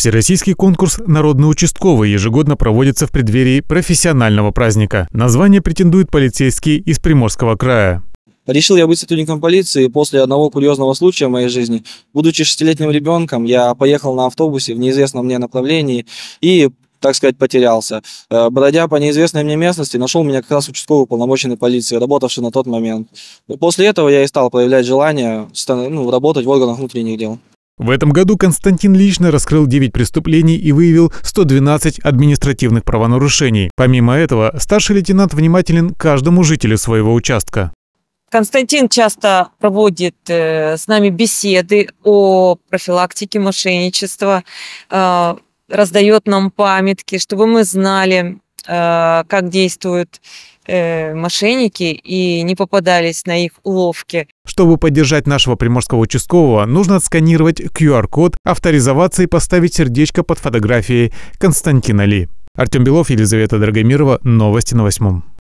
Всероссийский конкурс «Народный участковый» ежегодно проводится в преддверии профессионального праздника. Название претендует полицейский из Приморского края. Решил я быть сотрудником полиции после одного курьезного случая в моей жизни. Будучи шестилетним ребенком, я поехал на автобусе в неизвестном мне направлении и так сказать, потерялся. Э, бродя по неизвестной мне местности, нашел меня как раз участковый уполномоченный полиции, работавший на тот момент. После этого я и стал проявлять желание ну, работать в органах внутренних дел. В этом году Константин лично раскрыл 9 преступлений и выявил 112 административных правонарушений. Помимо этого, старший лейтенант внимателен каждому жителю своего участка. Константин часто проводит э, с нами беседы о профилактике мошенничества, э, раздает нам памятки, чтобы мы знали, Э, как действуют э, мошенники и не попадались на их уловки. Чтобы поддержать нашего приморского участкового, нужно отсканировать QR-код, авторизоваться и поставить сердечко под фотографией Константина Ли. Артем Белов, Елизавета Драгомирова. Новости на восьмом.